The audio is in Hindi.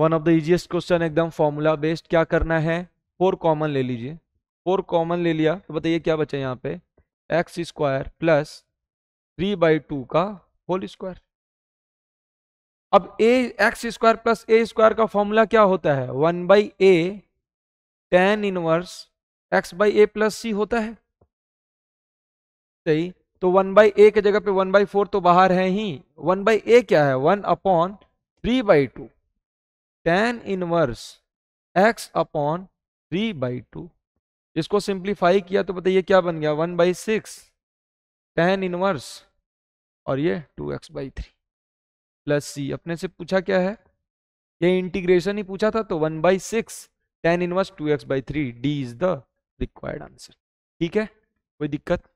one of the easiest question एकदम फॉर्मूला बेस्ड क्या करना है फोर कॉमन ले लीजिए फोर कॉमन ले लिया तो बताइए क्या बचा यहाँ पे x square plus three by two का होल स्क्वायर अब a x square plus a square का फॉर्मूला क्या होता है one by a tan inverse x by a plus c होता है सही तो वन बाई ए के जगह पे वन बाई फोर तो बाहर है ही वन बाई ए क्या है one upon three by two tan inverse x upon three by two इसको सिंप्लीफाई किया तो बताइए क्या बन गया one by six tan inverse और ये two x by three plus c अपने से पूछा क्या है ये इंटीग्रेशन ही पूछा था तो one by six tan inverse two x by three d is the required answer ठीक है कोई दिक्कत